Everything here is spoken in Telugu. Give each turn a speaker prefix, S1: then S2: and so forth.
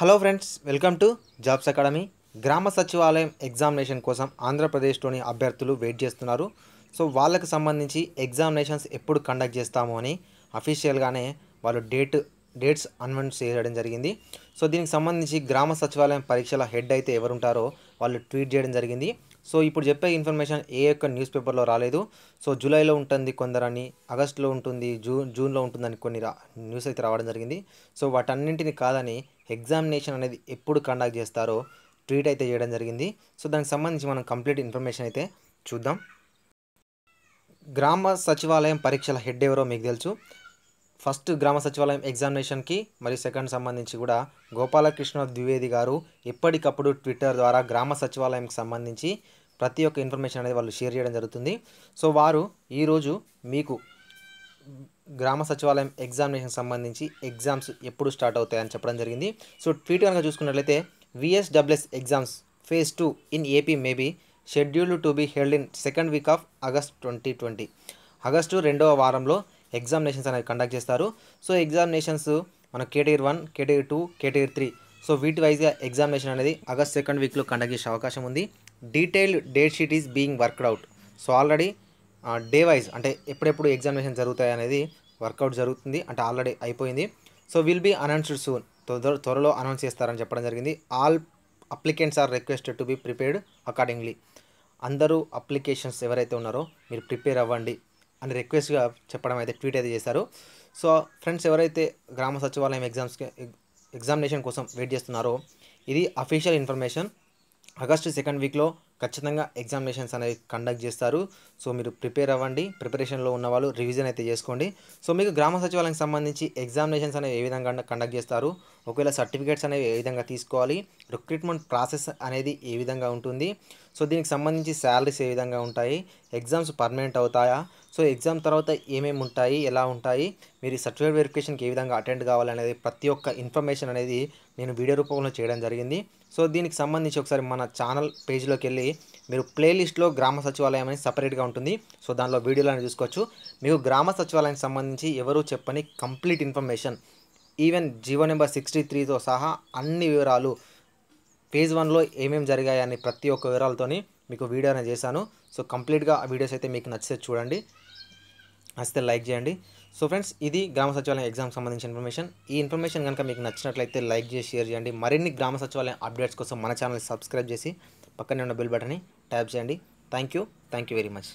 S1: hello friends welcome to jobs academy Grama Sachivalayam examination కోసం ఆంధ్రప్రదేశ్లోని అభ్యర్థులు వెయిట్ చేస్తున్నారు సో వాళ్ళకు సంబంధించి ఎగ్జామినేషన్స్ ఎప్పుడు కండక్ట్ చేస్తాము అని అఫీషియల్గానే వాళ్ళు డేట్ డేట్స్ అనౌన్స్ చేయడం జరిగింది సో దీనికి సంబంధించి గ్రామ సచివాలయం పరీక్షల హెడ్ అయితే ఎవరుంటారో వాళ్ళు ట్వీట్ చేయడం జరిగింది సో ఇప్పుడు చెప్పే ఇన్ఫర్మేషన్ ఏ యొక్క న్యూస్ పేపర్లో రాలేదు సో జూలైలో ఉంటుంది కొందరని ఆగస్టులో ఉంటుంది జూన్ జూన్లో ఉంటుందని కొన్ని న్యూస్ అయితే రావడం జరిగింది సో వాటన్నింటిని కాదని ఎగ్జామినేషన్ అనేది ఎప్పుడు కండక్ట్ చేస్తారో ట్రీట్ అయితే చేయడం జరిగింది సో దానికి సంబంధించి మనం కంప్లీట్ ఇన్ఫర్మేషన్ అయితే చూద్దాం గ్రామ సచివాలయం పరీక్షల హెడ్ ఎవరో మీకు తెలుసు ఫస్ట్ గ్రామ సచివాలయం ఎగ్జామినేషన్కి మరి సెకండ్ సంబంధించి కూడా గోపాలకృష్ణ ద్వివేది గారు ఎప్పటికప్పుడు ట్విట్టర్ ద్వారా గ్రామ సచివాలయంకి సంబంధించి ప్రతి ఒక్క ఇన్ఫర్మేషన్ అనేది వాళ్ళు షేర్ చేయడం జరుగుతుంది సో వారు ఈరోజు మీకు గ్రామ సచివాలయం ఎగ్జామినేషన్ సంబంధించి ఎగ్జామ్స్ ఎప్పుడు స్టార్ట్ అవుతాయని చెప్పడం జరిగింది సో ట్వీట్ కనుక చూసుకున్నట్లయితే VSWS exams phase two in AP maybe scheduled to be held in second week of August twenty twenty August రెండవ వారంలో ఎగ్జామినేషన్స్ అనేది కండక్ట్ చేస్తారు సో ఎగ్జామినేషన్స్ మన category one category two category three so వీటి వైజ్గా ఎగ్జామినేషన్ అనేది ఆగస్ట్ సెకండ్ వీక్లో కండక్ట్ చేసే అవకాశం ఉంది detailed date sheet is being worked out so already day wise అంటే ఎప్పుడెప్పుడు ఎగ్జామినేషన్ జరుగుతాయి అనేది వర్కౌట్ జరుగుతుంది అంటే ఆల్రెడీ అయిపోయింది so will be announced soon త్వరలో అనౌన్స్ చేస్తారని చెప్పడం జరిగింది all applicants are requested to be prepared accordingly అందరూ అప్లికేషన్స్ ఎవరైతే ఉన్నారో మీరు ప్రిపేర్ అవ్వండి అని రిక్వెస్ట్గా చెప్పడం అయితే ట్వీట్ అయితే చేశారు సో ఫ్రెండ్స్ ఎవరైతే గ్రామ సచివాలయం ఎగ్జామ్స్కి ఎగ్జామినేషన్ కోసం వెయిట్ చేస్తున్నారో ఇది అఫీషియల్ ఇన్ఫర్మేషన్ ఆగస్టు సెకండ్ వీక్లో ఖచ్చితంగా ఎగ్జామినేషన్స్ అనేవి కండక్ట్ చేస్తారు సో మీరు ప్రిపేర్ అవ్వండి ప్రిపరేషన్లో ఉన్న వాళ్ళు రివిజన్ అయితే చేసుకోండి సో మీకు గ్రామ సచివాలయం సంబంధించి ఎగ్జామినేషన్స్ అనేవి ఏ విధంగా కండక్ట్ చేస్తారు ఒకవేళ సర్టిఫికేట్స్ అనేవి ఏ విధంగా తీసుకోవాలి రిక్రూట్మెంట్ ప్రాసెస్ అనేది ఏ విధంగా ఉంటుంది సో దీనికి సంబంధించి శాలరీస్ ఏ విధంగా ఉంటాయి ఎగ్జామ్స్ పర్మనెంట్ అవుతాయా సో ఎగ్జామ్ తర్వాత ఏమేమి ఉంటాయి ఎలా ఉంటాయి మీరు సర్టిఫికేట్ వెరిఫికేషన్కి ఏ విధంగా అటెండ్ కావాలనేది ప్రతి ఒక్క ఇన్ఫర్మేషన్ అనేది నేను వీడియో రూపంలో చేయడం జరిగింది సో దీనికి సంబంధించి ఒకసారి మన ఛానల్ పేజ్లోకి వెళ్ళి మీరు ప్లేలిస్ట్లో గ్రామ సచివాలయం అనేది సపరేట్గా ఉంటుంది సో దానిలో వీడియోలను చూసుకోవచ్చు మీకు గ్రామ సచివాలయానికి సంబంధించి ఎవరు చెప్పని complete information even GO number sixty త్రీతో సహా అన్ని వివరాలు ఫేజ్ వన్లో ఏమేమి జరిగాయని ప్రతి ఒక్క వివరాలతోని మీకు వీడియో అనేది చేశాను సో కంప్లీట్గా ఆ వీడియోస్ అయితే మీకు నచ్చితే చూడండి అస్తే లైక్ చేయండి సో ఫ్రెండ్స్ ఇది గ్రామ సచివాలయం ఎగ్జామ్ సంబంధించిన ఇన్ఫర్మేషన్ ఈ ఇన్ఫర్మేషన్ కనుక మీకు నచ్చినట్లయితే లైక్ చేసి షేర్ చేయండి మరిన్ని గ్రామ సచివాలయం అప్డేట్స్ కోసం మన ఛానల్ సబ్స్క్రైబ్ చేసి పక్కనే ఉన్న బెల్ బటన్ని ట్యాప్ చేయండి thank you thank you very much